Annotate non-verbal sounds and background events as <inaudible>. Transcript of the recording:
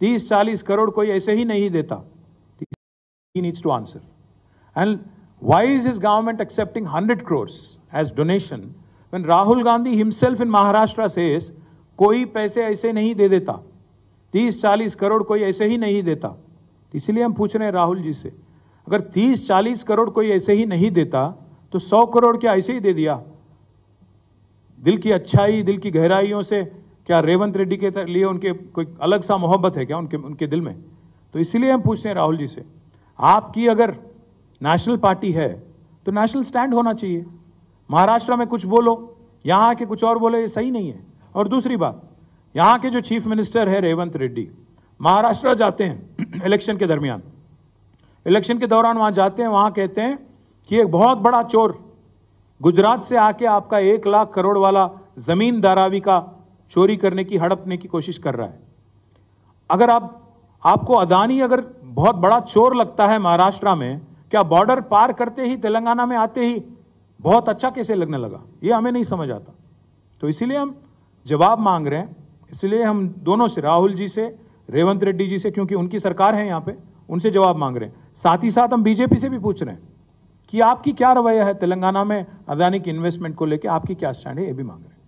तीस चालीस करोड़ कोई ऐसे ही नहीं देता needs to answer and why is is government accepting hundred 100 as donation when Rahul Gandhi himself in Maharashtra से कोई पैसे ऐसे नहीं दे देता तीस चालीस करोड़ कोई ऐसे ही नहीं देता इसीलिए हम पूछ रहे हैं राहुल जी से अगर तीस चालीस करोड़ कोई ऐसे ही नहीं देता तो सौ करोड़ क्या ऐसे ही दे दिया दिल की अच्छाई दिल की गहराइयों से क्या रेवंत रेड्डी के लिए उनके कोई अलग सा मोहब्बत है क्या उनके उनके दिल में तो इसीलिए हम पूछ रहे हैं राहुल जी से आपकी अगर नेशनल पार्टी है तो नेशनल स्टैंड होना चाहिए महाराष्ट्र में कुछ बोलो यहाँ आके कुछ और बोलो ये सही नहीं है और दूसरी बात यहाँ के जो चीफ मिनिस्टर है रेवंत रेड्डी महाराष्ट्र जाते हैं <clears throat> इलेक्शन के दरमियान इलेक्शन के दौरान वहाँ जाते हैं वहाँ कहते हैं कि एक बहुत बड़ा चोर गुजरात से आके आपका एक लाख करोड़ वाला जमीन दारावी का चोरी करने की हड़पने की कोशिश कर रहा है अगर आप आपको अदानी अगर बहुत बड़ा चोर लगता है महाराष्ट्र में क्या बॉर्डर पार करते ही तेलंगाना में आते ही बहुत अच्छा कैसे लगने लगा ये हमें नहीं समझ आता तो इसीलिए हम जवाब मांग रहे हैं इसलिए हम दोनों से राहुल जी से रेवंत रेड्डी जी से क्योंकि उनकी सरकार है यहाँ पे उनसे जवाब मांग रहे हैं साथ ही साथ हम बीजेपी से भी पूछ रहे हैं कि आपकी क्या रवैया है तेलंगाना में अदानी की इन्वेस्टमेंट को लेकर आपकी क्या स्टैंड है ये भी मांग रहे हैं